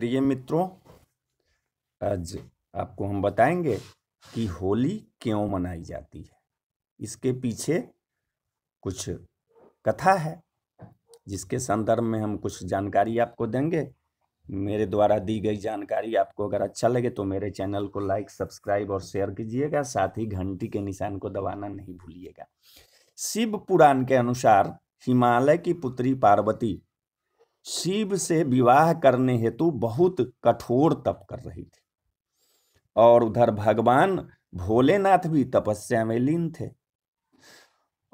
प्रिय मित्रों आज आपको हम बताएंगे कि होली क्यों मनाई जाती है इसके पीछे कुछ कथा है जिसके संदर्भ में हम कुछ जानकारी आपको देंगे मेरे द्वारा दी गई जानकारी आपको अगर अच्छा लगे तो मेरे चैनल को लाइक सब्सक्राइब और शेयर कीजिएगा साथ ही घंटी के निशान को दबाना नहीं भूलिएगा शिव पुराण के अनुसार हिमालय की पुत्री पार्वती शिव से विवाह करने हेतु बहुत कठोर तप कर रही थी और उधर भगवान भोलेनाथ भी तपस्या में लीन थे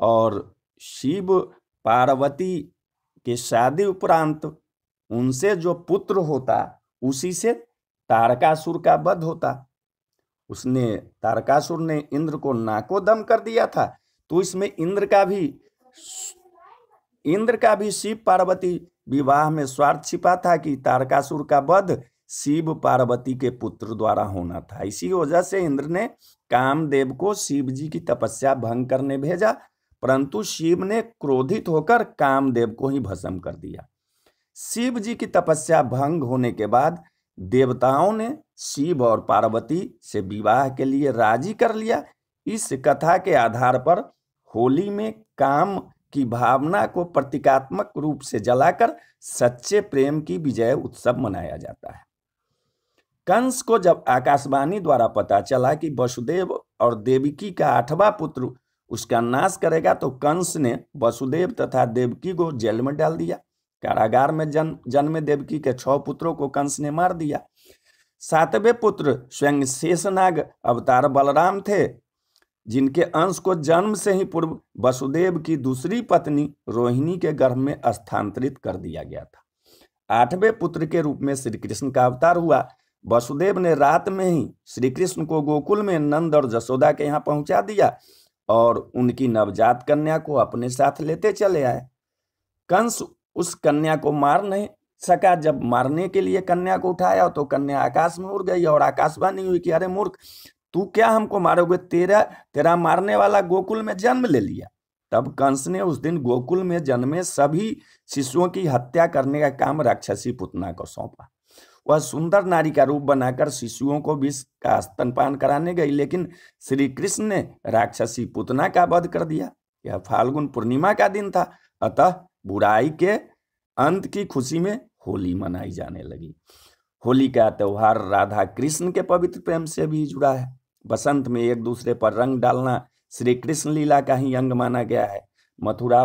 और शिव पार्वती के शादी उपरांत उनसे जो पुत्र होता उसी से तारकासुर का वध होता उसने तारकासुर ने इंद्र को नाको दम कर दिया था तो इसमें इंद्र का भी इंद्र का भी शिव पार्वती विवाह में स्वार्थ छिपा था कि तारकासुर का वध शिव पार्वती के पुत्र द्वारा होना था इसी वजह से इंद्र ने कामदेव को शिव जी की तपस्या भंग करने भेजा परंतु शिव ने क्रोधित होकर कामदेव को ही भस्म कर दिया शिव जी की तपस्या भंग होने के बाद देवताओं ने शिव और पार्वती से विवाह के लिए राजी कर लिया इस कथा के आधार पर होली में काम की भावना को प्रतीकात्मक रूप से जलाकर सच्चे प्रेम की विजय उत्सव मनाया जाता है कंस को जब आकाशवाणी द्वारा पता चला कि वसुदेव और देवकी का आठवां पुत्र उसका नाश करेगा तो कंस ने वसुदेव तथा देवकी को जेल में डाल दिया कारागार में जन्म जन्म देवकी के छह पुत्रों को कंस ने मार दिया सातवें पुत्र स्वयं शेषनाग अवतार बलराम थे जिनके अंश को जन्म से ही पूर्व वसुदेव की दूसरी पत्नी रोहिणी के गर्भ में स्थानांतरित कर दिया गया था आठवें पुत्र के रूप में श्री कृष्ण का अवतार हुआ वसुदेव ने रात में ही श्री कृष्ण को गोकुल में नंद और जसोदा के यहाँ पहुंचा दिया और उनकी नवजात कन्या को अपने साथ लेते चले आए कंस उस कन्या को मार नहीं सका जब मारने के लिए कन्या को उठाया तो कन्या आकाश में उड़ गई और आकाशवाणी हुई कि अरे मूर्ख तू क्या हमको मारोगे तेरा तेरा मारने वाला गोकुल में जन्म ले लिया तब कंस ने उस दिन गोकुल में जन्मे सभी शिशुओं की हत्या करने का काम राक्षसी पुतना को सौंपा वह सुंदर नारी का रूप बनाकर शिशुओं को विष का स्तनपान कराने गई लेकिन श्री कृष्ण ने राक्षसी पुतना का वध कर दिया यह फाल्गुन पूर्णिमा का दिन था अतः बुराई के अंत की खुशी में होली मनाई जाने लगी होली का त्यौहार राधा कृष्ण के पवित्र प्रेम से भी जुड़ा है बसंत में एक दूसरे पर रंग डालना श्री कृष्ण लीला का ही अंग माना गया है मथुरा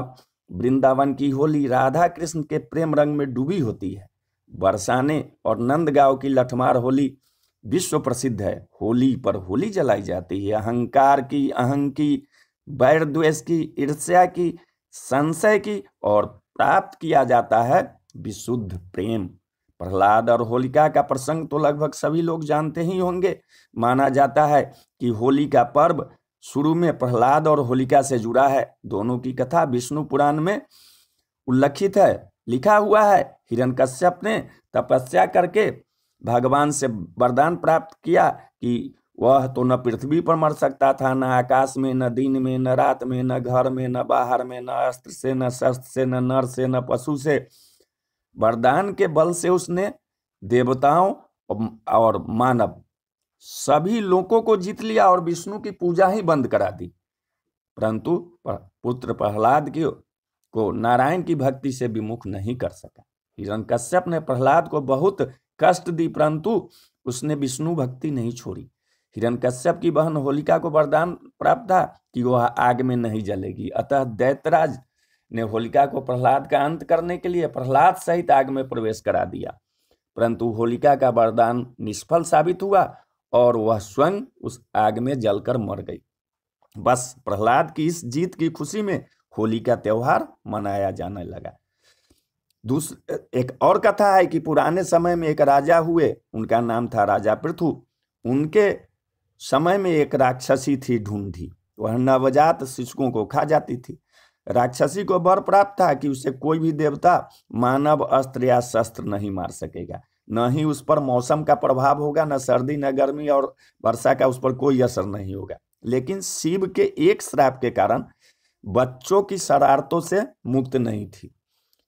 वृंदावन की होली राधा कृष्ण के प्रेम रंग में डूबी होती है बरसाने और नंदगांव की लठमार होली विश्व प्रसिद्ध है होली पर होली जलाई जाती है अहंकार की अहं की वैर द्वेष की ईर्ष्या की संशय की और प्राप्त किया जाता है विशुद्ध प्रेम प्रहलाद और होलिका का प्रसंग तो लगभग सभी लोग जानते ही होंगे माना जाता है कि होली का पर्व शुरू में प्रहलाद और होलिका से जुड़ा है दोनों की कथा विष्णु पुराण में उल्लेखित है लिखा हुआ है हिरण कश्यप ने तपस्या करके भगवान से वरदान प्राप्त किया कि वह तो न पृथ्वी पर मर सकता था न आकाश में न दिन में न रात में न घर में न बाहर में न अस्त्र से न शस्त्र से न नर से न पशु से वरदान के बल से उसने देवताओं और मानव सभी लोगों को जीत लिया और विष्णु की पूजा ही बंद करा दी परंतु पुत्र प्रहलाद की को नारायण की भक्ति से विमुख नहीं कर सका हिरण कश्यप ने प्रहलाद को बहुत कष्ट दी परंतु उसने विष्णु भक्ति नहीं छोड़ी हिरण कश्यप की बहन होलिका को वरदान प्राप्त था कि वह आग में नहीं जलेगी अतः दैतराज ने होलिका को प्रहलाद का अंत करने के लिए प्रहलाद सहित आग में प्रवेश करा दिया परंतु होलिका का वरदान निष्फल साबित हुआ और वह स्वयं उस आग में जलकर मर गई बस प्रहलाद की इस जीत की खुशी में होली का त्यौहार मनाया जाने लगा दूसरे एक और कथा है कि पुराने समय में एक राजा हुए उनका नाम था राजा पृथु उनके समय में एक राक्षसी थी ढूंढी वह नवजात शिशुओं को खा जाती थी राक्षसी को वर प्राप्त था कि उसे कोई भी देवता मानव अस्त्र या शस्त्र नहीं मार सकेगा न ही उस पर मौसम का प्रभाव होगा न सर्दी न गर्मी और वर्षा का उस पर कोई असर नहीं होगा लेकिन शिव के एक श्राप के कारण बच्चों की शरारतों से मुक्त नहीं थी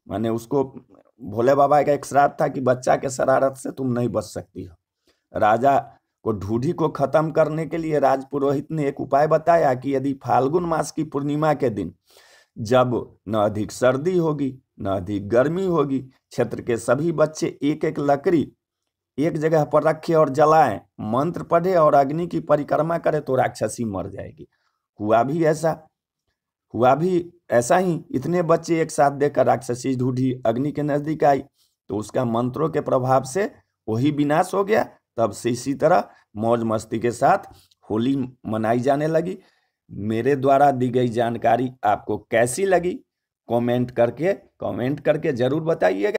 माने उसको भोले बाबा का एक श्राप था कि बच्चा के शरारत से तुम नहीं बच सकती हो राजा को ढूढ़ी को खत्म करने के लिए राजपुरोहित ने एक उपाय बताया कि यदि फाल्गुन मास की पूर्णिमा के दिन जब न अधिक सर्दी होगी न अधिक गर्मी होगी क्षेत्र के सभी बच्चे एक एक लकड़ी एक जगह पर रखे और जलाएं मंत्र पढ़े और अग्नि की परिक्रमा करे तो राक्षसी मर जाएगी हुआ भी ऐसा हुआ भी ऐसा ही इतने बच्चे एक साथ देखकर राक्षसी ढूंढी अग्नि के नजदीक आई तो उसका मंत्रों के प्रभाव से वही विनाश हो गया तब से इसी तरह मौज मस्ती के साथ होली मनाई जाने लगी मेरे द्वारा दी गई जानकारी आपको कैसी लगी कमेंट करके कमेंट करके ज़रूर बताइएगा